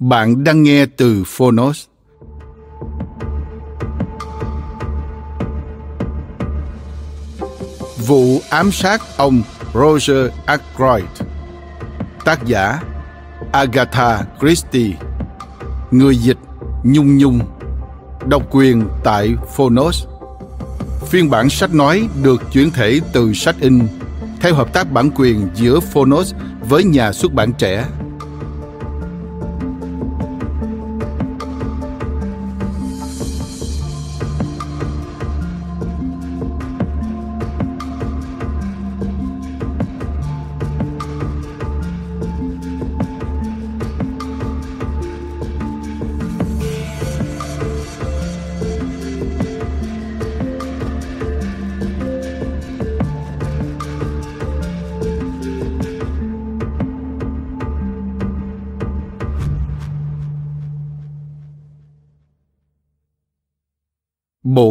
Bạn đang nghe từ Phonos. Vụ ám sát ông Roger Ackroyd Tác giả Agatha Christie Người dịch Nhung Nhung Độc quyền tại Phonos Phiên bản sách nói được chuyển thể từ sách in theo hợp tác bản quyền giữa Phonos với nhà xuất bản trẻ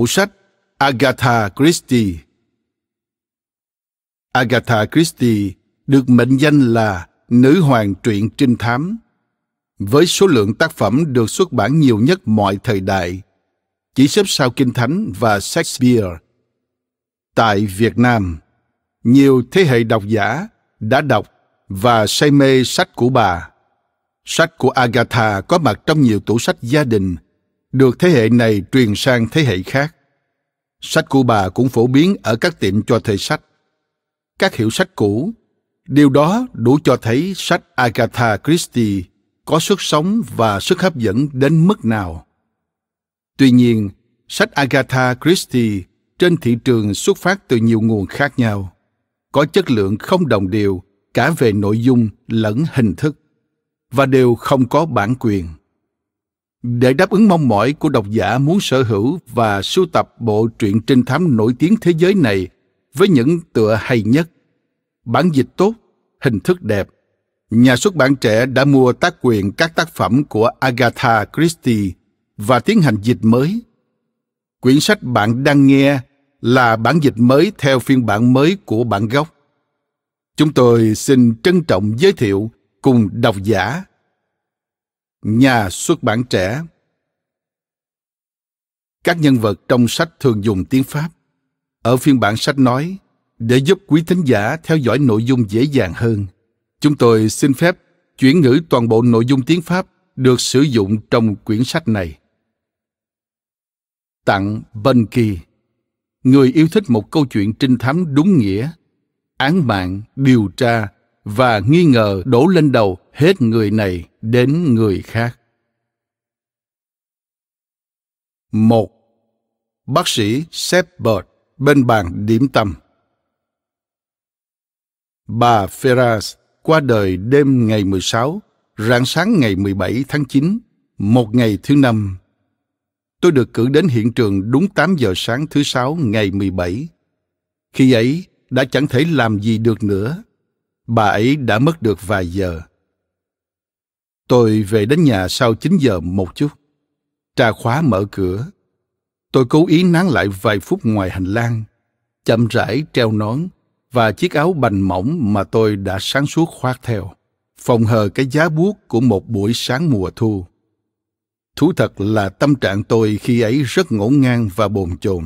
sách Agatha Christie. Agatha Christie được mệnh danh là nữ hoàng truyện trinh thám với số lượng tác phẩm được xuất bản nhiều nhất mọi thời đại chỉ xếp sau kinh thánh và shakespeare tại việt nam nhiều thế hệ độc giả đã đọc và say mê sách của bà sách của agatha có mặt trong nhiều tủ sách gia đình được thế hệ này truyền sang thế hệ khác Sách của bà cũng phổ biến ở các tiệm cho thuê sách. Các hiệu sách cũ, điều đó đủ cho thấy sách Agatha Christie có sức sống và sức hấp dẫn đến mức nào. Tuy nhiên, sách Agatha Christie trên thị trường xuất phát từ nhiều nguồn khác nhau, có chất lượng không đồng đều cả về nội dung lẫn hình thức và đều không có bản quyền. Để đáp ứng mong mỏi của độc giả muốn sở hữu và sưu tập bộ truyện trinh thám nổi tiếng thế giới này với những tựa hay nhất, bản dịch tốt, hình thức đẹp, nhà xuất bản trẻ đã mua tác quyền các tác phẩm của Agatha Christie và tiến hành dịch mới. Quyển sách bạn đang nghe là bản dịch mới theo phiên bản mới của bản gốc. Chúng tôi xin trân trọng giới thiệu cùng độc giả nhà xuất bản trẻ các nhân vật trong sách thường dùng tiếng pháp ở phiên bản sách nói để giúp quý thính giả theo dõi nội dung dễ dàng hơn chúng tôi xin phép chuyển ngữ toàn bộ nội dung tiếng pháp được sử dụng trong quyển sách này tặng bân kỳ người yêu thích một câu chuyện trinh thám đúng nghĩa án mạng điều tra và nghi ngờ đổ lên đầu hết người này đến người khác. một Bác sĩ Shepard bên bàn điểm tâm Bà Ferraz qua đời đêm ngày 16, rạng sáng ngày 17 tháng 9, một ngày thứ năm. Tôi được cử đến hiện trường đúng 8 giờ sáng thứ sáu ngày 17. Khi ấy, đã chẳng thể làm gì được nữa. Bà ấy đã mất được vài giờ Tôi về đến nhà sau 9 giờ một chút. Trà khóa mở cửa. Tôi cố ý nán lại vài phút ngoài hành lang, chậm rãi treo nón và chiếc áo bành mỏng mà tôi đã sáng suốt khoác theo, phòng hờ cái giá buốt của một buổi sáng mùa thu. Thú thật là tâm trạng tôi khi ấy rất ngổn ngang và bồn chồn.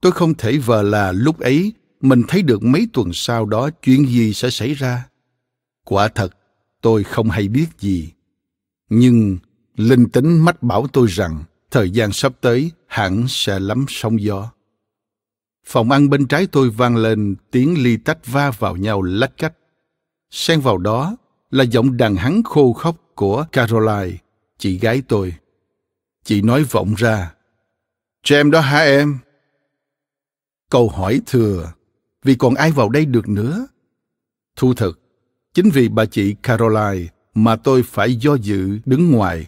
Tôi không thể vờ là lúc ấy mình thấy được mấy tuần sau đó chuyện gì sẽ xảy ra. Quả thật tôi không hay biết gì. Nhưng linh tính mách bảo tôi rằng thời gian sắp tới hẳn sẽ lắm sóng gió. Phòng ăn bên trái tôi vang lên tiếng ly tách va vào nhau lách cách. Xen vào đó là giọng đàn hắn khô khóc của Caroline, chị gái tôi. Chị nói vọng ra, Cho em đó hả em? Câu hỏi thừa, vì còn ai vào đây được nữa? Thu thực Chính vì bà chị Caroline mà tôi phải do dự đứng ngoài.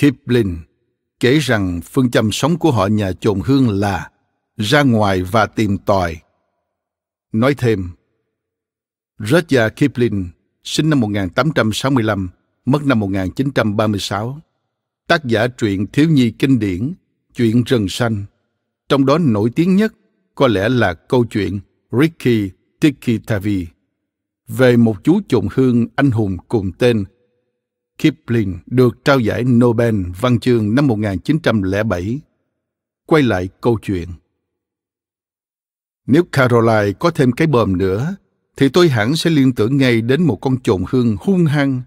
Kipling kể rằng phương châm sống của họ nhà chồn hương là ra ngoài và tìm tòi. Nói thêm, Rudyard Kipling sinh năm 1865, mất năm 1936, tác giả truyện thiếu nhi kinh điển, chuyện rừng xanh. Trong đó nổi tiếng nhất có lẽ là câu chuyện Ricky Tikki Tavi về một chú trộn hương anh hùng cùng tên. Kipling được trao giải Nobel văn chương năm 1907. Quay lại câu chuyện. Nếu Caroline có thêm cái bờm nữa, thì tôi hẳn sẽ liên tưởng ngay đến một con trộn hương hung hăng.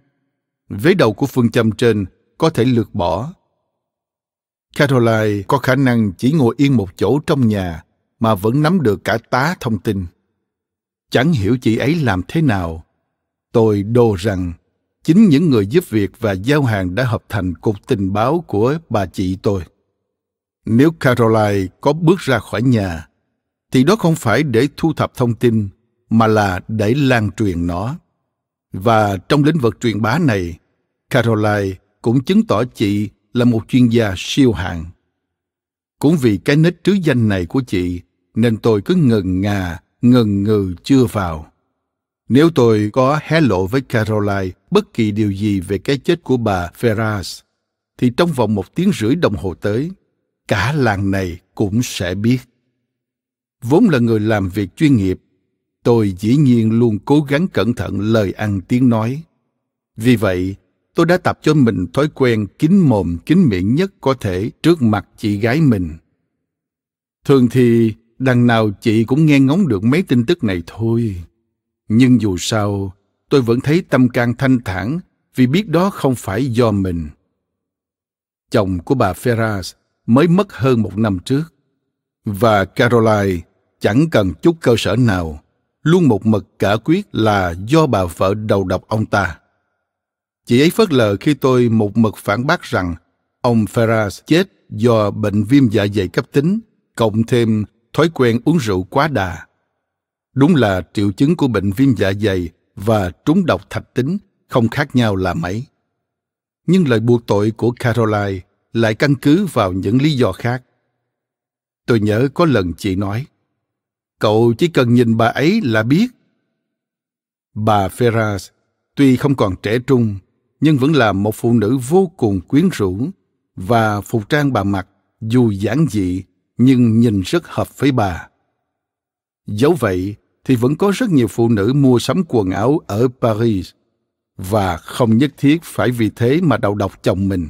Vế đầu của phương châm trên có thể lược bỏ. Caroline có khả năng chỉ ngồi yên một chỗ trong nhà mà vẫn nắm được cả tá thông tin. Chẳng hiểu chị ấy làm thế nào. Tôi đồ rằng chính những người giúp việc và giao hàng đã hợp thành cục tình báo của bà chị tôi. Nếu Caroline có bước ra khỏi nhà, thì đó không phải để thu thập thông tin, mà là để lan truyền nó. Và trong lĩnh vực truyền bá này, Caroline cũng chứng tỏ chị là một chuyên gia siêu hạng. Cũng vì cái nết trứ danh này của chị, nên tôi cứ ngần ngà ngần ngừ chưa vào. Nếu tôi có hé lộ với Caroline bất kỳ điều gì về cái chết của bà Ferraz, thì trong vòng một tiếng rưỡi đồng hồ tới, cả làng này cũng sẽ biết. Vốn là người làm việc chuyên nghiệp, tôi dĩ nhiên luôn cố gắng cẩn thận lời ăn tiếng nói. Vì vậy, tôi đã tập cho mình thói quen kín mồm kín miệng nhất có thể trước mặt chị gái mình. Thường thì Đằng nào chị cũng nghe ngóng được mấy tin tức này thôi. Nhưng dù sao, tôi vẫn thấy tâm can thanh thản vì biết đó không phải do mình. Chồng của bà Ferras mới mất hơn một năm trước. Và Caroline chẳng cần chút cơ sở nào, luôn một mực cả quyết là do bà vợ đầu độc ông ta. Chị ấy phớt lờ khi tôi một mực phản bác rằng ông Ferras chết do bệnh viêm dạ dày cấp tính, cộng thêm thói quen uống rượu quá đà. Đúng là triệu chứng của bệnh viêm dạ dày và trúng độc thạch tính không khác nhau là mấy. Nhưng lời buộc tội của Caroline lại căn cứ vào những lý do khác. Tôi nhớ có lần chị nói, cậu chỉ cần nhìn bà ấy là biết. Bà Ferras tuy không còn trẻ trung, nhưng vẫn là một phụ nữ vô cùng quyến rũ và phục trang bà mặc dù giản dị nhưng nhìn rất hợp với bà. Dẫu vậy, thì vẫn có rất nhiều phụ nữ mua sắm quần áo ở Paris và không nhất thiết phải vì thế mà đầu độc chồng mình.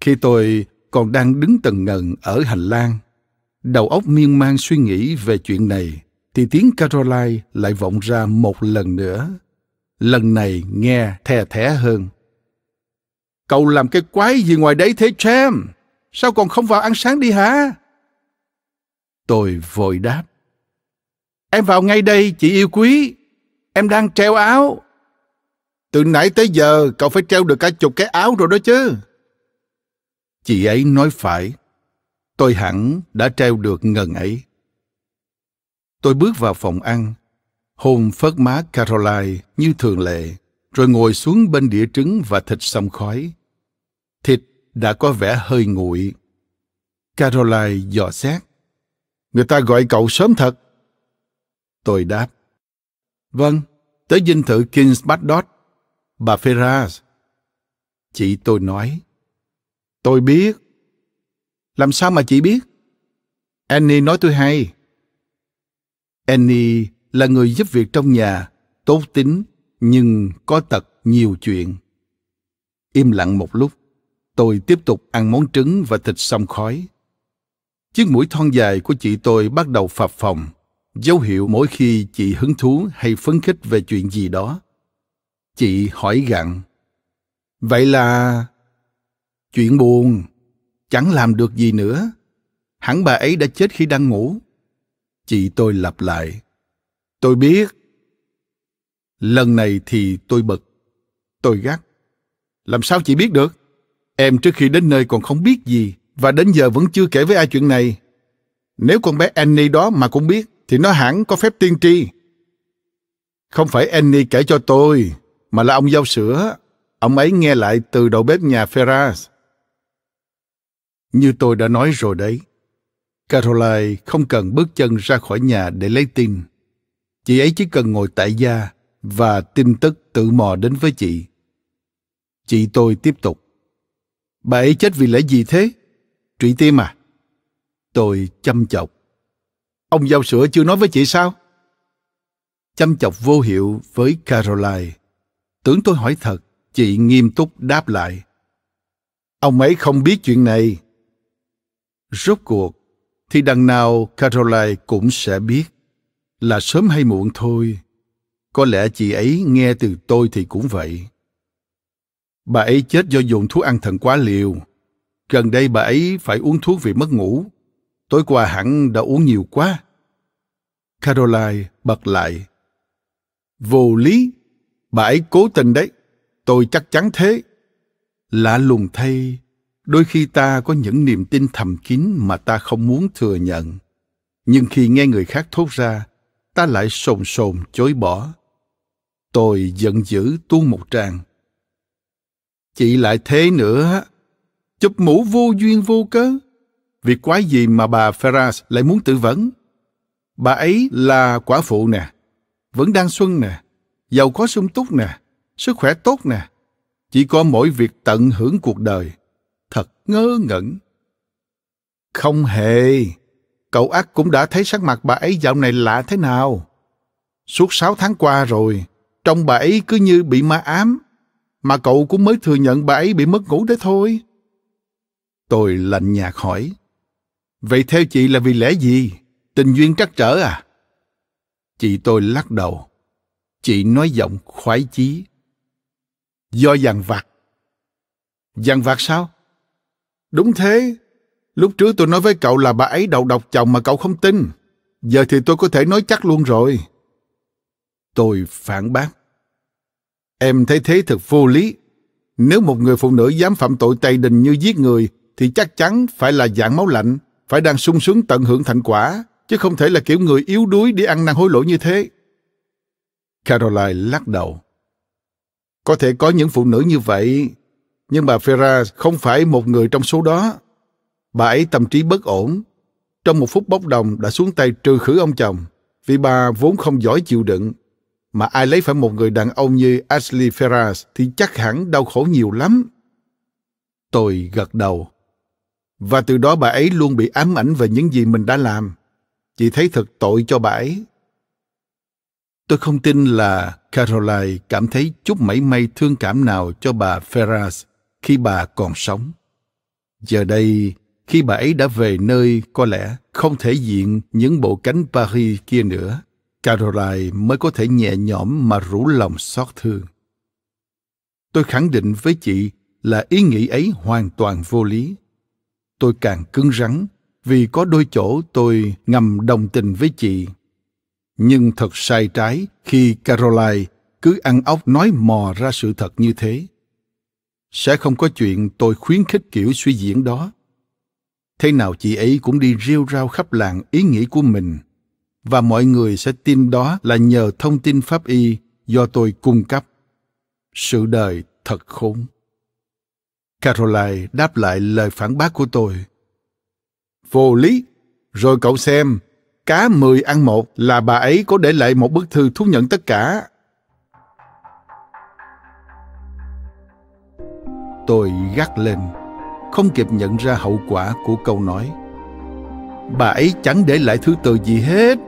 Khi tôi còn đang đứng tần ngần ở hành lang, đầu óc miên man suy nghĩ về chuyện này, thì tiếng Caroline lại vọng ra một lần nữa. Lần này nghe the thé hơn. Cậu làm cái quái gì ngoài đấy thế Cham? Sao còn không vào ăn sáng đi hả? Tôi vội đáp. Em vào ngay đây, chị yêu quý. Em đang treo áo. Từ nãy tới giờ, cậu phải treo được cả chục cái áo rồi đó chứ. Chị ấy nói phải. Tôi hẳn đã treo được ngần ấy. Tôi bước vào phòng ăn, hôn phớt má Caroline như thường lệ, rồi ngồi xuống bên đĩa trứng và thịt xông khói. Thịt đã có vẻ hơi nguội. Caroline dò xét. Người ta gọi cậu sớm thật. Tôi đáp. Vâng, tới dinh thự King's Badot, bà Ferraz. Chị tôi nói. Tôi biết. Làm sao mà chị biết? Annie nói tôi hay. Annie là người giúp việc trong nhà, tốt tính, nhưng có tật nhiều chuyện. Im lặng một lúc, tôi tiếp tục ăn món trứng và thịt xong khói. Chiếc mũi thon dài của chị tôi bắt đầu phập phồng, dấu hiệu mỗi khi chị hứng thú hay phấn khích về chuyện gì đó. Chị hỏi gặng Vậy là... Chuyện buồn, chẳng làm được gì nữa. Hẳn bà ấy đã chết khi đang ngủ. Chị tôi lặp lại, Tôi biết. Lần này thì tôi bực. Tôi gắt. Làm sao chị biết được? Em trước khi đến nơi còn không biết gì và đến giờ vẫn chưa kể với ai chuyện này. Nếu con bé Annie đó mà cũng biết, thì nó hẳn có phép tiên tri. Không phải Annie kể cho tôi, mà là ông giao sữa. Ông ấy nghe lại từ đầu bếp nhà Ferraz. Như tôi đã nói rồi đấy, Caroline không cần bước chân ra khỏi nhà để lấy tin. Chị ấy chỉ cần ngồi tại gia và tin tức tự mò đến với chị. Chị tôi tiếp tục. Bà ấy chết vì lẽ gì thế? Trụy Tim à? Tôi chăm chọc. Ông giao sữa chưa nói với chị sao? Chăm chọc vô hiệu với Caroline. Tưởng tôi hỏi thật, chị nghiêm túc đáp lại. Ông ấy không biết chuyện này. Rốt cuộc, thì đằng nào Caroline cũng sẽ biết. Là sớm hay muộn thôi. Có lẽ chị ấy nghe từ tôi thì cũng vậy. Bà ấy chết do dùng thuốc ăn thận quá liều, Gần đây bà ấy phải uống thuốc vì mất ngủ. Tối qua hẳn đã uống nhiều quá. Caroline bật lại. Vô lý! Bà ấy cố tình đấy. Tôi chắc chắn thế. Lạ lùng thay, đôi khi ta có những niềm tin thầm kín mà ta không muốn thừa nhận. Nhưng khi nghe người khác thốt ra, ta lại sồn sồn chối bỏ. Tôi giận dữ tuôn một tràng. Chị lại thế nữa, Chụp mũ vô duyên vô cớ. Việc quái gì mà bà Ferras lại muốn tự vấn? Bà ấy là quả phụ nè, vẫn đang xuân nè, giàu có sung túc nè, sức khỏe tốt nè. Chỉ có mỗi việc tận hưởng cuộc đời. Thật ngớ ngẩn. Không hề. Cậu ác cũng đã thấy sắc mặt bà ấy dạo này lạ thế nào. Suốt sáu tháng qua rồi, trong bà ấy cứ như bị ma ám. Mà cậu cũng mới thừa nhận bà ấy bị mất ngủ đấy thôi. Tôi lạnh nhạt hỏi. Vậy theo chị là vì lẽ gì? Tình duyên trắc trở à? Chị tôi lắc đầu. Chị nói giọng khoái chí. Do dằn vặt. Dằn vặt sao? Đúng thế. Lúc trước tôi nói với cậu là bà ấy đầu độc chồng mà cậu không tin. Giờ thì tôi có thể nói chắc luôn rồi. Tôi phản bác. Em thấy thế thật vô lý. Nếu một người phụ nữ dám phạm tội tày đình như giết người thì chắc chắn phải là dạng máu lạnh, phải đang sung sướng tận hưởng thành quả, chứ không thể là kiểu người yếu đuối đi ăn năn hối lỗi như thế. Caroline lắc đầu. Có thể có những phụ nữ như vậy, nhưng bà Ferra không phải một người trong số đó. Bà ấy tâm trí bất ổn, trong một phút bốc đồng đã xuống tay trừ khử ông chồng, vì bà vốn không giỏi chịu đựng. Mà ai lấy phải một người đàn ông như Ashley Ferraz thì chắc hẳn đau khổ nhiều lắm. Tôi gật đầu. Và từ đó bà ấy luôn bị ám ảnh về những gì mình đã làm. Chị thấy thật tội cho bà ấy. Tôi không tin là Caroline cảm thấy chút mảy may thương cảm nào cho bà Ferras khi bà còn sống. Giờ đây, khi bà ấy đã về nơi có lẽ không thể diện những bộ cánh Paris kia nữa, Caroline mới có thể nhẹ nhõm mà rủ lòng xót thương. Tôi khẳng định với chị là ý nghĩ ấy hoàn toàn vô lý tôi càng cứng rắn vì có đôi chỗ tôi ngầm đồng tình với chị. Nhưng thật sai trái khi Caroline cứ ăn ốc nói mò ra sự thật như thế. Sẽ không có chuyện tôi khuyến khích kiểu suy diễn đó. Thế nào chị ấy cũng đi rêu rao khắp làng ý nghĩ của mình và mọi người sẽ tin đó là nhờ thông tin pháp y do tôi cung cấp. Sự đời thật khốn. Caroline đáp lại lời phản bác của tôi. Vô lý! Rồi cậu xem, cá mười ăn một là bà ấy có để lại một bức thư thú nhận tất cả. Tôi gắt lên, không kịp nhận ra hậu quả của câu nói. Bà ấy chẳng để lại thứ từ gì hết.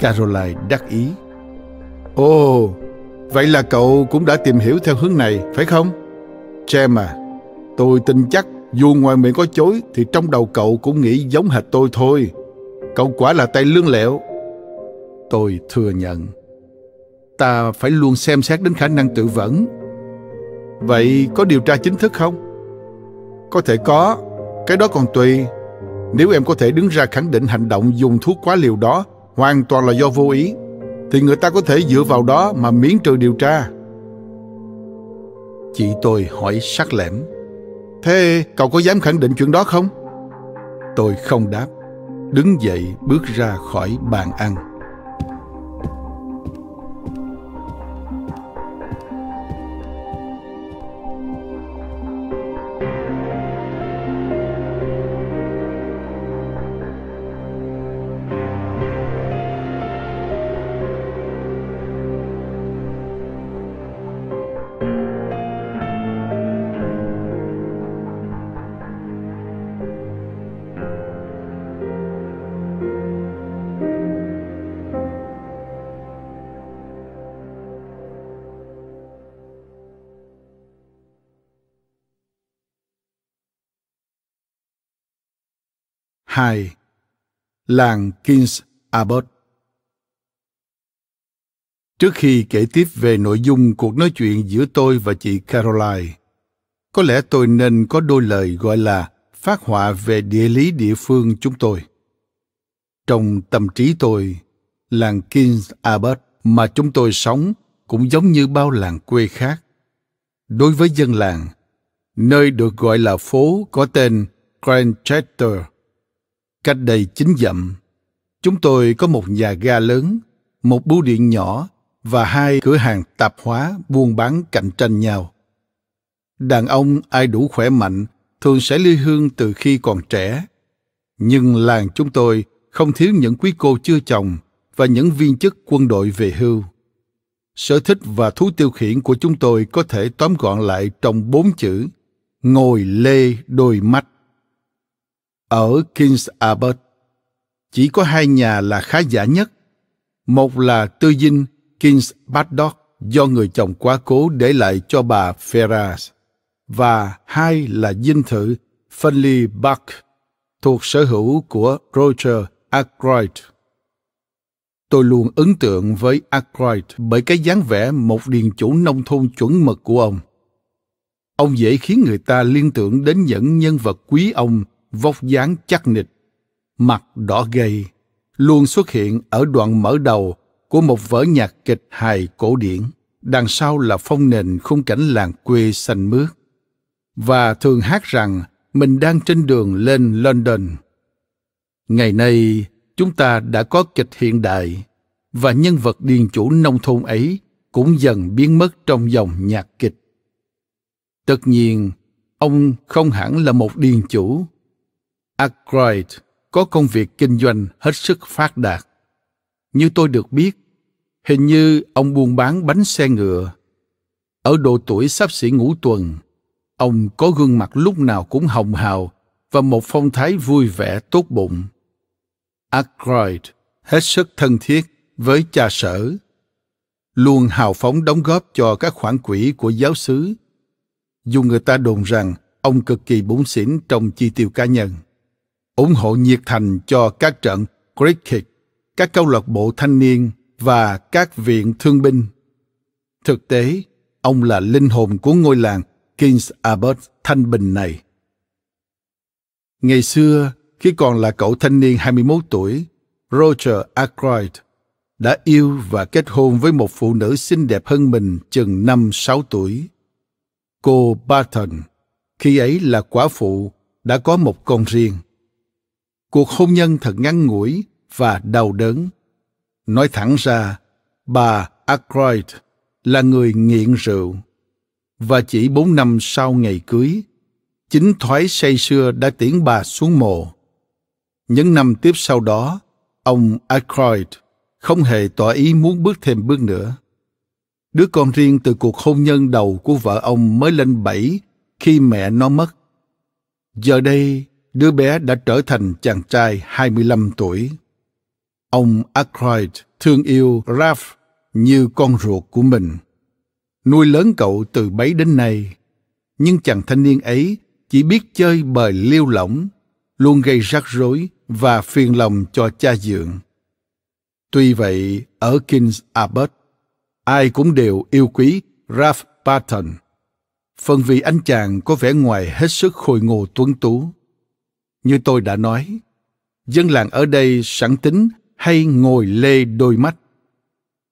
Caroline đắc ý. Ồ, vậy là cậu cũng đã tìm hiểu theo hướng này, phải không? Trem à, tôi tin chắc dù ngoài miệng có chối thì trong đầu cậu cũng nghĩ giống hệt tôi thôi. Cậu quả là tay lương lẹo. Tôi thừa nhận. Ta phải luôn xem xét đến khả năng tự vẫn. Vậy có điều tra chính thức không? Có thể có, cái đó còn tùy. Nếu em có thể đứng ra khẳng định hành động dùng thuốc quá liều đó hoàn toàn là do vô ý, thì người ta có thể dựa vào đó mà miễn trừ điều tra. Chị tôi hỏi sắc lẻm Thế cậu có dám khẳng định chuyện đó không? Tôi không đáp Đứng dậy bước ra khỏi bàn ăn 2 Làng Kings Abbott Trước khi kể tiếp về nội dung cuộc nói chuyện giữa tôi và chị Caroline, có lẽ tôi nên có đôi lời gọi là phát họa về địa lý địa phương chúng tôi. Trong tâm trí tôi, làng Kings Abbott mà chúng tôi sống cũng giống như bao làng quê khác. Đối với dân làng, nơi được gọi là phố có tên Grand Grantchester Cách đây chín dặm, chúng tôi có một nhà ga lớn, một bưu điện nhỏ và hai cửa hàng tạp hóa buôn bán cạnh tranh nhau. Đàn ông ai đủ khỏe mạnh thường sẽ ly hương từ khi còn trẻ. Nhưng làng chúng tôi không thiếu những quý cô chưa chồng và những viên chức quân đội về hưu. Sở thích và thú tiêu khiển của chúng tôi có thể tóm gọn lại trong bốn chữ ngồi lê đôi mắt. Ở Kings Abbott chỉ có hai nhà là khá giả nhất. Một là tư dinh Kings Baddock do người chồng quá cố để lại cho bà Ferrars và hai là dinh thự Fenley Park thuộc sở hữu của Roger Arkwright. Tôi luôn ấn tượng với Arkwright bởi cái dáng vẻ một điền chủ nông thôn chuẩn mực của ông. Ông dễ khiến người ta liên tưởng đến những nhân vật quý ông vóc dáng chắc nịch, mặt đỏ gầy, luôn xuất hiện ở đoạn mở đầu của một vở nhạc kịch hài cổ điển, đằng sau là phong nền khung cảnh làng quê xanh mướt. Và thường hát rằng mình đang trên đường lên London. Ngày nay, chúng ta đã có kịch hiện đại và nhân vật điền chủ nông thôn ấy cũng dần biến mất trong dòng nhạc kịch. Tất nhiên, ông không hẳn là một điền chủ Akroyd có công việc kinh doanh hết sức phát đạt. Như tôi được biết, hình như ông buôn bán bánh xe ngựa. Ở độ tuổi sắp xỉ ngủ tuần, ông có gương mặt lúc nào cũng hồng hào và một phong thái vui vẻ tốt bụng. Akroyd hết sức thân thiết với cha sở, luôn hào phóng đóng góp cho các khoản quỹ của giáo xứ. Dù người ta đồn rằng ông cực kỳ bủn xỉn trong chi tiêu cá nhân ủng hộ nhiệt thành cho các trận cricket, các câu lạc bộ thanh niên và các viện thương binh. Thực tế, ông là linh hồn của ngôi làng Kings Abbott Thanh Bình này. Ngày xưa, khi còn là cậu thanh niên 21 tuổi, Roger Ackroyd đã yêu và kết hôn với một phụ nữ xinh đẹp hơn mình chừng 5-6 tuổi. Cô Barton, khi ấy là quả phụ, đã có một con riêng. Cuộc hôn nhân thật ngắn ngủi và đau đớn. Nói thẳng ra, bà Ackroyd là người nghiện rượu. Và chỉ bốn năm sau ngày cưới, chính thoái say xưa đã tiễn bà xuống mồ. Những năm tiếp sau đó, ông Ackroyd không hề tỏ ý muốn bước thêm bước nữa. Đứa con riêng từ cuộc hôn nhân đầu của vợ ông mới lên bảy khi mẹ nó mất. Giờ đây, đứa bé đã trở thành chàng trai 25 tuổi. Ông Ackroyd thương yêu Raph như con ruột của mình. Nuôi lớn cậu từ bấy đến nay, nhưng chàng thanh niên ấy chỉ biết chơi bời liêu lỏng, luôn gây rắc rối và phiền lòng cho cha dượng. Tuy vậy, ở King's Abbott, ai cũng đều yêu quý Ralph Barton. Phần vì anh chàng có vẻ ngoài hết sức khôi ngô tuấn tú. Như tôi đã nói, dân làng ở đây sẵn tính hay ngồi lê đôi mắt.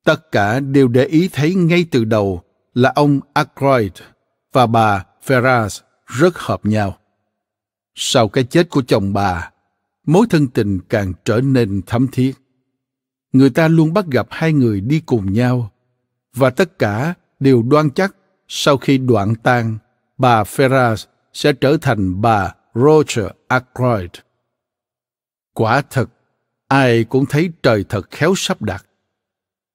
Tất cả đều để ý thấy ngay từ đầu là ông Ackroyd và bà Ferraz rất hợp nhau. Sau cái chết của chồng bà, mối thân tình càng trở nên thấm thiết. Người ta luôn bắt gặp hai người đi cùng nhau, và tất cả đều đoan chắc sau khi đoạn tang bà Ferraz sẽ trở thành bà Roger Ackroyd. Quả thật, ai cũng thấy trời thật khéo sắp đặt.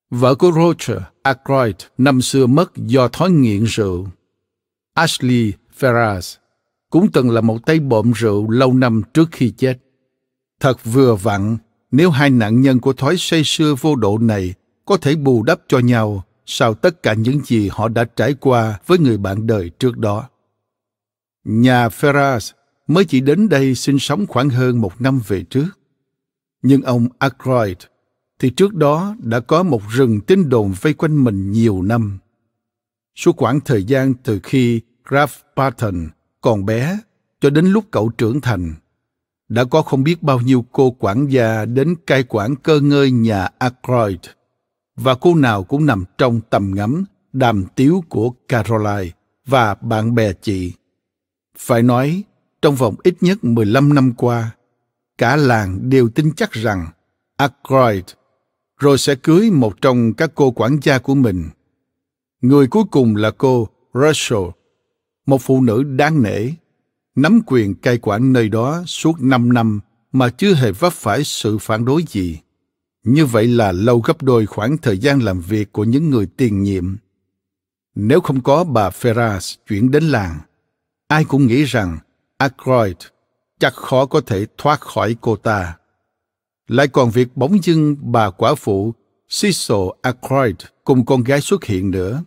Vợ của Roger Ackroyd năm xưa mất do thói nghiện rượu. Ashley Ferraz cũng từng là một tay bộm rượu lâu năm trước khi chết. Thật vừa vặn nếu hai nạn nhân của thói say sưa vô độ này có thể bù đắp cho nhau sau tất cả những gì họ đã trải qua với người bạn đời trước đó. Nhà Ferraz mới chỉ đến đây sinh sống khoảng hơn một năm về trước. Nhưng ông Ackroyd thì trước đó đã có một rừng tin đồn vây quanh mình nhiều năm. Suốt khoảng thời gian từ khi Graf Barton còn bé cho đến lúc cậu trưởng thành, đã có không biết bao nhiêu cô quản gia đến cai quản cơ ngơi nhà Ackroyd, và cô nào cũng nằm trong tầm ngắm, đàm tiếu của Caroline và bạn bè chị. Phải nói, trong vòng ít nhất 15 năm qua, cả làng đều tin chắc rằng Ackroyd rồi sẽ cưới một trong các cô quản gia của mình. Người cuối cùng là cô Russell, một phụ nữ đáng nể, nắm quyền cai quản nơi đó suốt 5 năm mà chưa hề vấp phải sự phản đối gì. Như vậy là lâu gấp đôi khoảng thời gian làm việc của những người tiền nhiệm. Nếu không có bà Ferras chuyển đến làng, ai cũng nghĩ rằng Ackroyd chắc khó có thể thoát khỏi cô ta. Lại còn việc bóng dưng bà quả phụ Cecil Ackroyd cùng con gái xuất hiện nữa.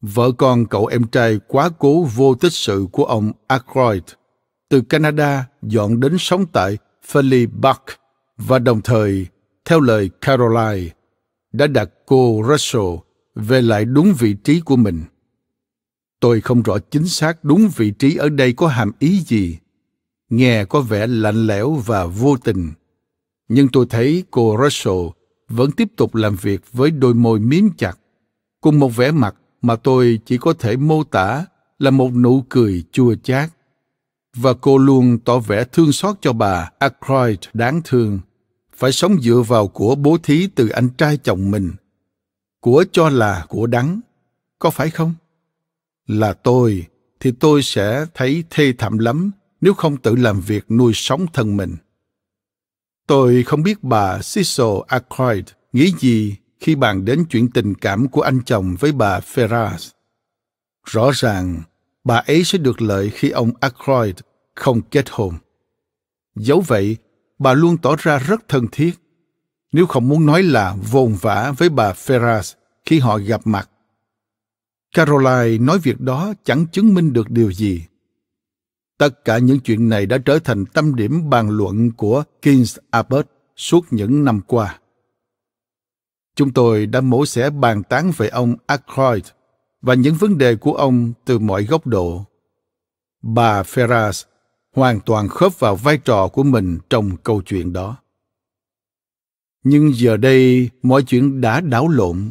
Vợ con cậu em trai quá cố vô tích sự của ông Ackroyd từ Canada dọn đến sống tại Philly Buck và đồng thời, theo lời Caroline, đã đặt cô Russell về lại đúng vị trí của mình. Tôi không rõ chính xác đúng vị trí ở đây có hàm ý gì. Nghe có vẻ lạnh lẽo và vô tình. Nhưng tôi thấy cô Russell vẫn tiếp tục làm việc với đôi môi miếm chặt, cùng một vẻ mặt mà tôi chỉ có thể mô tả là một nụ cười chua chát. Và cô luôn tỏ vẻ thương xót cho bà Ackroyd đáng thương, phải sống dựa vào của bố thí từ anh trai chồng mình. Của cho là của đắng, có phải không? là tôi thì tôi sẽ thấy thê thảm lắm nếu không tự làm việc nuôi sống thân mình. Tôi không biết bà Cecil Ackroyd nghĩ gì khi bàn đến chuyện tình cảm của anh chồng với bà Ferraz. Rõ ràng, bà ấy sẽ được lợi khi ông Ackroyd không kết hôn. Dẫu vậy, bà luôn tỏ ra rất thân thiết, nếu không muốn nói là vồn vã với bà Ferraz khi họ gặp mặt. Caroline nói việc đó chẳng chứng minh được điều gì. Tất cả những chuyện này đã trở thành tâm điểm bàn luận của Kings Abbott suốt những năm qua. Chúng tôi đã mổ xẻ bàn tán về ông Ackroyd và những vấn đề của ông từ mọi góc độ. Bà Ferras hoàn toàn khớp vào vai trò của mình trong câu chuyện đó. Nhưng giờ đây mọi chuyện đã đảo lộn.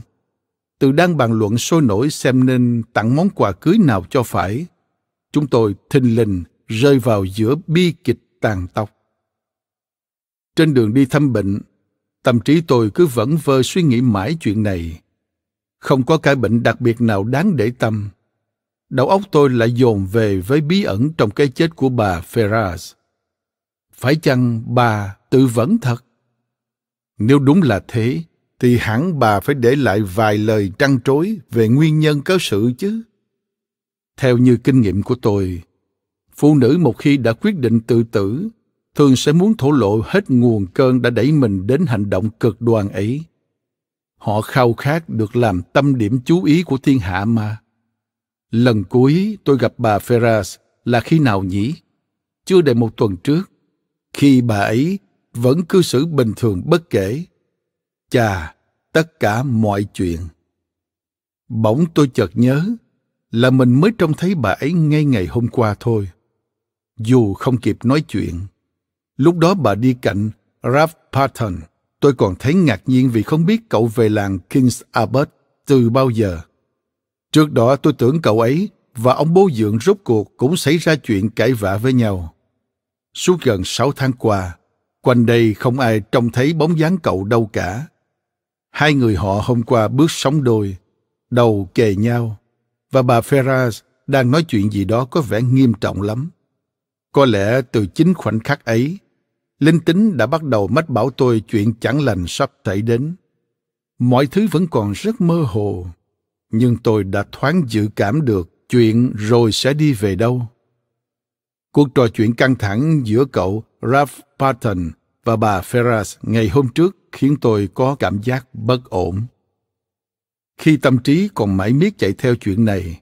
Từ đang bàn luận sôi nổi xem nên tặng món quà cưới nào cho phải, chúng tôi thình lình rơi vào giữa bi kịch tàn tộc. Trên đường đi thăm bệnh, tâm trí tôi cứ vẫn vơ suy nghĩ mãi chuyện này. Không có cái bệnh đặc biệt nào đáng để tâm. Đầu óc tôi lại dồn về với bí ẩn trong cái chết của bà Ferraz. Phải chăng bà tự vẫn thật? Nếu đúng là thế, thì hẳn bà phải để lại vài lời trăn trối về nguyên nhân cớ sự chứ. Theo như kinh nghiệm của tôi, phụ nữ một khi đã quyết định tự tử, thường sẽ muốn thổ lộ hết nguồn cơn đã đẩy mình đến hành động cực đoan ấy. Họ khao khát được làm tâm điểm chú ý của thiên hạ mà. Lần cuối tôi gặp bà Ferras là khi nào nhỉ? Chưa đầy một tuần trước, khi bà ấy vẫn cư xử bình thường bất kể chà tất cả mọi chuyện bỗng tôi chợt nhớ là mình mới trông thấy bà ấy ngay ngày hôm qua thôi dù không kịp nói chuyện lúc đó bà đi cạnh ralph patton tôi còn thấy ngạc nhiên vì không biết cậu về làng kings abbott từ bao giờ trước đó tôi tưởng cậu ấy và ông bố dượng rốt cuộc cũng xảy ra chuyện cãi vã với nhau suốt gần sáu tháng qua quanh đây không ai trông thấy bóng dáng cậu đâu cả Hai người họ hôm qua bước sóng đôi, đầu kề nhau, và bà Ferraz đang nói chuyện gì đó có vẻ nghiêm trọng lắm. Có lẽ từ chính khoảnh khắc ấy, linh tính đã bắt đầu mách bảo tôi chuyện chẳng lành sắp xảy đến. Mọi thứ vẫn còn rất mơ hồ, nhưng tôi đã thoáng dự cảm được chuyện rồi sẽ đi về đâu. Cuộc trò chuyện căng thẳng giữa cậu Ralph Patton và bà Ferraz ngày hôm trước khiến tôi có cảm giác bất ổn khi tâm trí còn mãi miết chạy theo chuyện này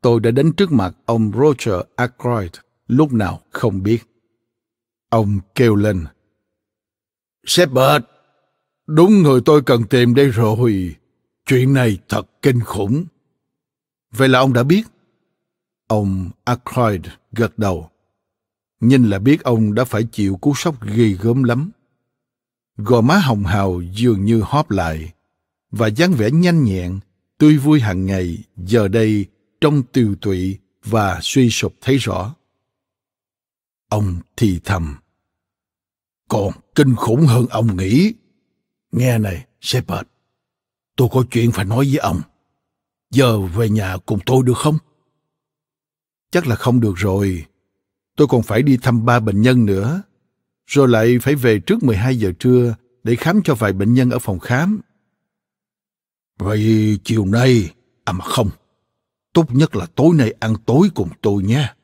tôi đã đến trước mặt ông roger ackroyd lúc nào không biết ông kêu lên shepard đúng người tôi cần tìm đây rồi chuyện này thật kinh khủng vậy là ông đã biết ông ackroyd gật đầu nhìn là biết ông đã phải chịu cú sốc ghê gớm lắm Gò má hồng hào dường như hóp lại, và dáng vẻ nhanh nhẹn, tươi vui hàng ngày giờ đây trong tiều tụy và suy sụp thấy rõ. Ông thì thầm. Còn kinh khủng hơn ông nghĩ. Nghe này, Shepard, tôi có chuyện phải nói với ông. Giờ về nhà cùng tôi được không? Chắc là không được rồi. Tôi còn phải đi thăm ba bệnh nhân nữa rồi lại phải về trước 12 giờ trưa để khám cho vài bệnh nhân ở phòng khám. Vậy chiều nay, à mà không, tốt nhất là tối nay ăn tối cùng tôi nhé.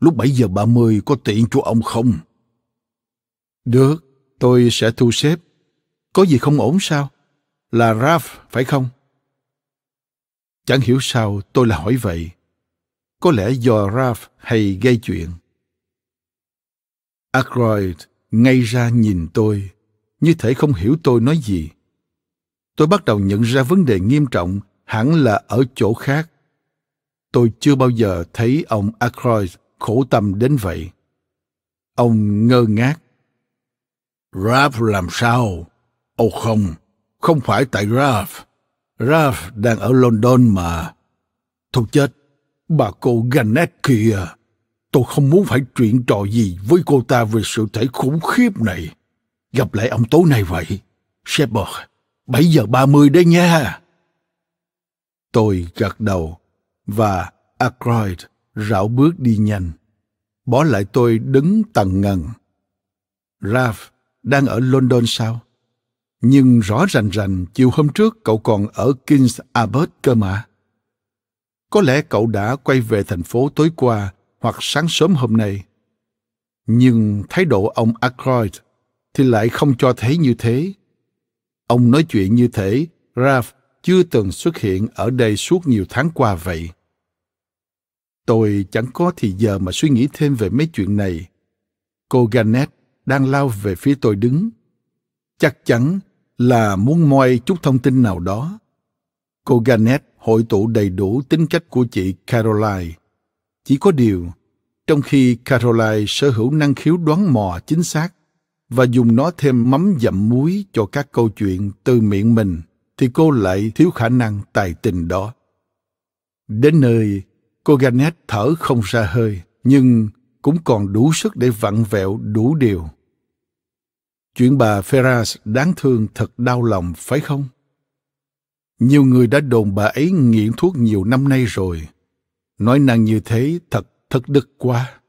Lúc 7 giờ 30 có tiện chỗ ông không? Được, tôi sẽ thu xếp. Có gì không ổn sao? Là Ralph, phải không? Chẳng hiểu sao tôi lại hỏi vậy. Có lẽ do Ralph hay gây chuyện. Ackroyd ngay ra nhìn tôi, như thể không hiểu tôi nói gì. Tôi bắt đầu nhận ra vấn đề nghiêm trọng hẳn là ở chỗ khác. Tôi chưa bao giờ thấy ông Ackroyd khổ tâm đến vậy. Ông ngơ ngác. Raph làm sao? Ồ không, không phải tại Raph. Raph đang ở London mà. Thôi chết, bà cô Gannett kìa. Tôi không muốn phải chuyện trò gì với cô ta về sự thể khủng khiếp này. Gặp lại ông tối nay vậy. Shepard, 7 giờ 30 đấy nha. Tôi gật đầu và Ackroyd rảo bước đi nhanh. Bỏ lại tôi đứng tầng ngần. Ralph đang ở London sao? Nhưng rõ rành rành chiều hôm trước cậu còn ở King's Abbott cơ mà. Có lẽ cậu đã quay về thành phố tối qua hoặc sáng sớm hôm nay. Nhưng thái độ ông Ackroyd thì lại không cho thấy như thế. Ông nói chuyện như thế, Ralph chưa từng xuất hiện ở đây suốt nhiều tháng qua vậy. Tôi chẳng có thì giờ mà suy nghĩ thêm về mấy chuyện này. Cô Gannett đang lao về phía tôi đứng. Chắc chắn là muốn moi chút thông tin nào đó. Cô Gannett hội tụ đầy đủ tính cách của chị Caroline. Chỉ có điều, trong khi Caroline sở hữu năng khiếu đoán mò chính xác và dùng nó thêm mắm dặm muối cho các câu chuyện từ miệng mình, thì cô lại thiếu khả năng tài tình đó. Đến nơi, cô Ganet thở không ra hơi, nhưng cũng còn đủ sức để vặn vẹo đủ điều. Chuyện bà Ferras đáng thương thật đau lòng, phải không? Nhiều người đã đồn bà ấy nghiện thuốc nhiều năm nay rồi, Nói năng như thế thật thật đức quá.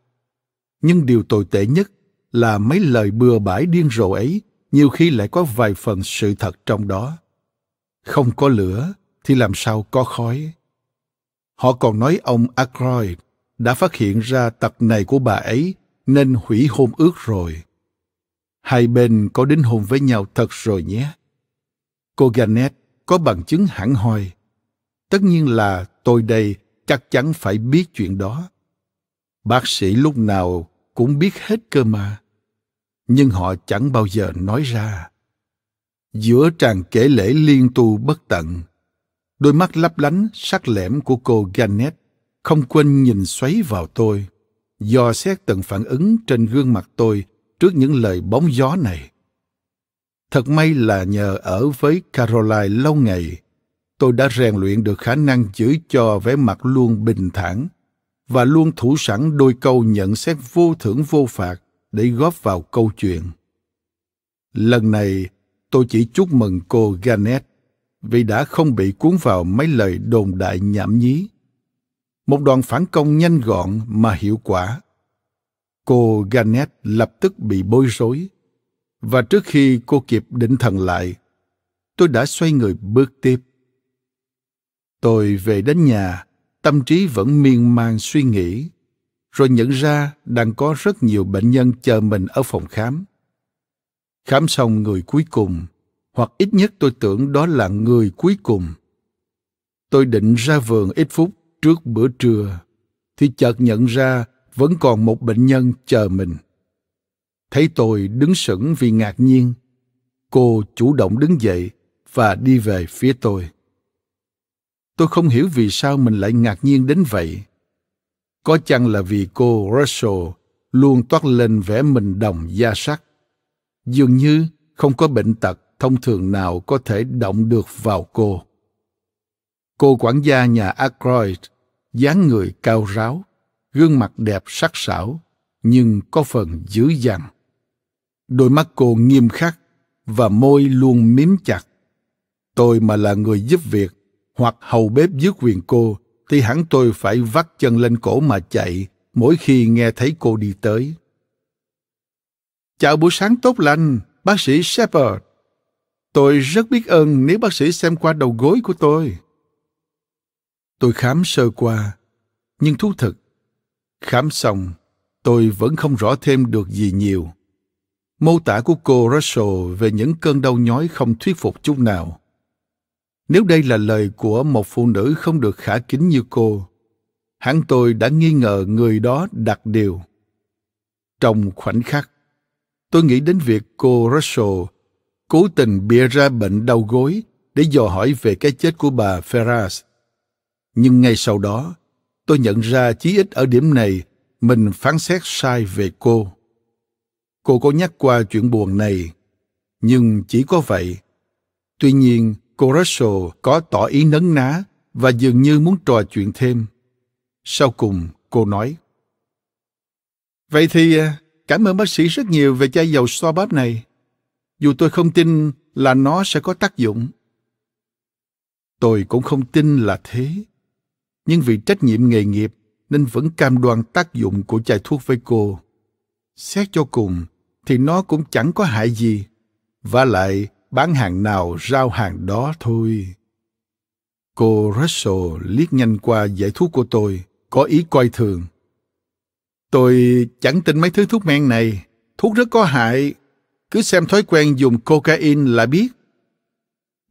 Nhưng điều tồi tệ nhất là mấy lời bừa bãi điên rồ ấy nhiều khi lại có vài phần sự thật trong đó. Không có lửa thì làm sao có khói. Họ còn nói ông Ackroyd đã phát hiện ra tật này của bà ấy nên hủy hôn ước rồi. Hai bên có đính hôn với nhau thật rồi nhé. Cô Gannett có bằng chứng hẳn hoi. Tất nhiên là tôi đây chắc chắn phải biết chuyện đó bác sĩ lúc nào cũng biết hết cơ mà nhưng họ chẳng bao giờ nói ra giữa tràng kể lễ liên tu bất tận đôi mắt lấp lánh sắc lẻm của cô Janet không quên nhìn xoáy vào tôi dò xét từng phản ứng trên gương mặt tôi trước những lời bóng gió này thật may là nhờ ở với caroline lâu ngày tôi đã rèn luyện được khả năng giữ cho vẻ mặt luôn bình thản và luôn thủ sẵn đôi câu nhận xét vô thưởng vô phạt để góp vào câu chuyện. Lần này, tôi chỉ chúc mừng cô Ganet vì đã không bị cuốn vào mấy lời đồn đại nhảm nhí. Một đoàn phản công nhanh gọn mà hiệu quả. Cô Ganet lập tức bị bối rối. Và trước khi cô kịp định thần lại, tôi đã xoay người bước tiếp. Tôi về đến nhà, tâm trí vẫn miên man suy nghĩ, rồi nhận ra đang có rất nhiều bệnh nhân chờ mình ở phòng khám. Khám xong người cuối cùng, hoặc ít nhất tôi tưởng đó là người cuối cùng. Tôi định ra vườn ít phút trước bữa trưa, thì chợt nhận ra vẫn còn một bệnh nhân chờ mình. Thấy tôi đứng sững vì ngạc nhiên, cô chủ động đứng dậy và đi về phía tôi. Tôi không hiểu vì sao mình lại ngạc nhiên đến vậy. Có chăng là vì cô Russell luôn toát lên vẻ mình đồng da sắc, Dường như không có bệnh tật thông thường nào có thể động được vào cô. Cô quản gia nhà Ackroyd, dáng người cao ráo, gương mặt đẹp sắc sảo, nhưng có phần dữ dằn. Đôi mắt cô nghiêm khắc và môi luôn miếm chặt. Tôi mà là người giúp việc hoặc hầu bếp dưới quyền cô thì hẳn tôi phải vắt chân lên cổ mà chạy mỗi khi nghe thấy cô đi tới. Chào buổi sáng tốt lành, bác sĩ Shepard. Tôi rất biết ơn nếu bác sĩ xem qua đầu gối của tôi. Tôi khám sơ qua, nhưng thú thực, khám xong, tôi vẫn không rõ thêm được gì nhiều. Mô tả của cô Russell về những cơn đau nhói không thuyết phục chút nào. Nếu đây là lời của một phụ nữ không được khả kính như cô, hẳn tôi đã nghi ngờ người đó đặt điều. Trong khoảnh khắc, tôi nghĩ đến việc cô Russell cố tình bịa ra bệnh đau gối để dò hỏi về cái chết của bà Ferras. Nhưng ngay sau đó, tôi nhận ra chí ít ở điểm này mình phán xét sai về cô. Cô có nhắc qua chuyện buồn này, nhưng chỉ có vậy. Tuy nhiên, Cô Russell có tỏ ý nấn ná và dường như muốn trò chuyện thêm. Sau cùng, cô nói. Vậy thì à, cảm ơn bác sĩ rất nhiều về chai dầu xoa bóp này. Dù tôi không tin là nó sẽ có tác dụng. Tôi cũng không tin là thế. Nhưng vì trách nhiệm nghề nghiệp nên vẫn cam đoan tác dụng của chai thuốc với cô. Xét cho cùng thì nó cũng chẳng có hại gì. Và lại, bán hàng nào rao hàng đó thôi. Cô Russell liếc nhanh qua giải thuốc của tôi, có ý coi thường. Tôi chẳng tin mấy thứ thuốc men này, thuốc rất có hại, cứ xem thói quen dùng cocaine là biết.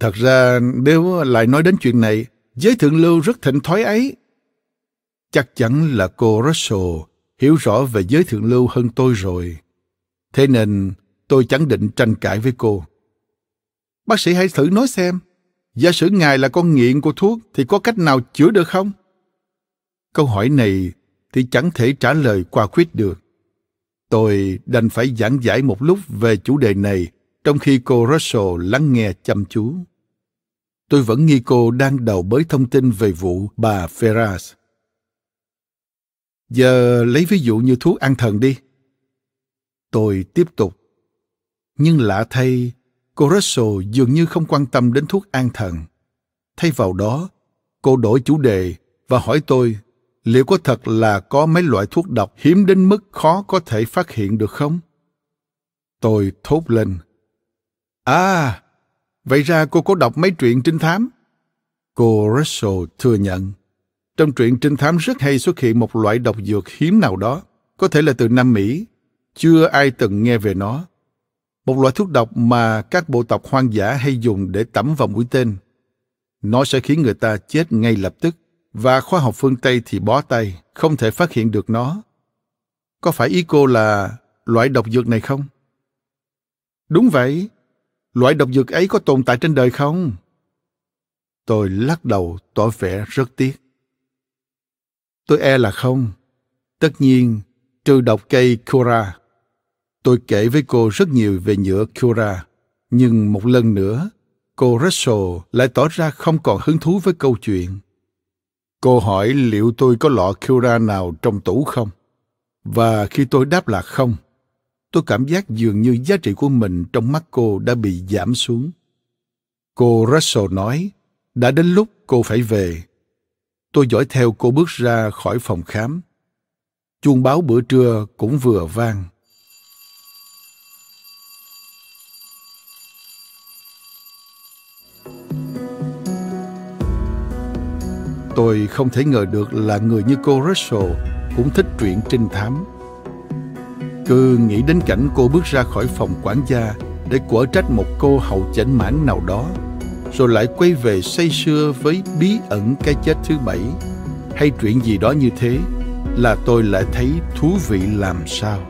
Thật ra, nếu lại nói đến chuyện này, giới thượng lưu rất thịnh thói ấy. Chắc chắn là cô Russell hiểu rõ về giới thượng lưu hơn tôi rồi. Thế nên, tôi chẳng định tranh cãi với cô. Bác sĩ hãy thử nói xem, giả sử ngài là con nghiện của thuốc thì có cách nào chữa được không? Câu hỏi này thì chẳng thể trả lời qua khuyết được. Tôi đành phải giảng giải một lúc về chủ đề này trong khi cô Russell lắng nghe chăm chú. Tôi vẫn nghi cô đang đầu bới thông tin về vụ bà Ferraz. Giờ lấy ví dụ như thuốc an thần đi. Tôi tiếp tục. Nhưng lạ thay, Cô Russell dường như không quan tâm đến thuốc an thần. Thay vào đó, cô đổi chủ đề và hỏi tôi liệu có thật là có mấy loại thuốc độc hiếm đến mức khó có thể phát hiện được không? Tôi thốt lên. À, vậy ra cô có đọc mấy truyện trinh thám? Cô Russell thừa nhận. Trong truyện trinh thám rất hay xuất hiện một loại độc dược hiếm nào đó, có thể là từ Nam Mỹ. Chưa ai từng nghe về nó một loại thuốc độc mà các bộ tộc hoang dã hay dùng để tẩm vào mũi tên. Nó sẽ khiến người ta chết ngay lập tức, và khoa học phương Tây thì bó tay, không thể phát hiện được nó. Có phải ý cô là loại độc dược này không? Đúng vậy. Loại độc dược ấy có tồn tại trên đời không? Tôi lắc đầu tỏ vẻ rất tiếc. Tôi e là không. Tất nhiên, trừ độc cây Kura. Tôi kể với cô rất nhiều về nhựa Cura, nhưng một lần nữa, cô Russell lại tỏ ra không còn hứng thú với câu chuyện. Cô hỏi liệu tôi có lọ Cura nào trong tủ không? Và khi tôi đáp là không, tôi cảm giác dường như giá trị của mình trong mắt cô đã bị giảm xuống. Cô Russell nói, đã đến lúc cô phải về. Tôi dõi theo cô bước ra khỏi phòng khám. Chuông báo bữa trưa cũng vừa vang. Tôi không thể ngờ được là người như cô Russell cũng thích truyện trinh thám. Cứ nghĩ đến cảnh cô bước ra khỏi phòng quản gia để quở trách một cô hậu chảnh mãn nào đó, rồi lại quay về say sưa với bí ẩn cái chết thứ bảy hay chuyện gì đó như thế là tôi lại thấy thú vị làm sao.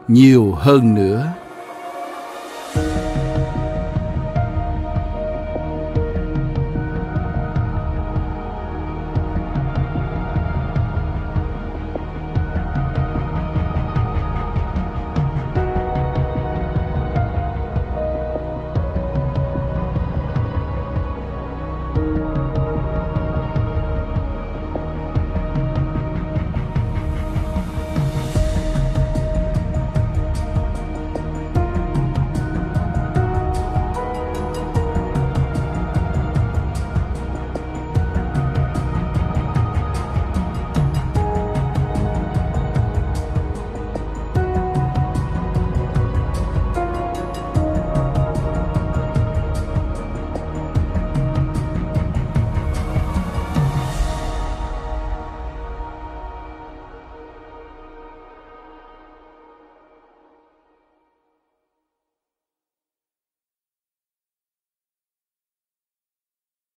nhiều hơn nữa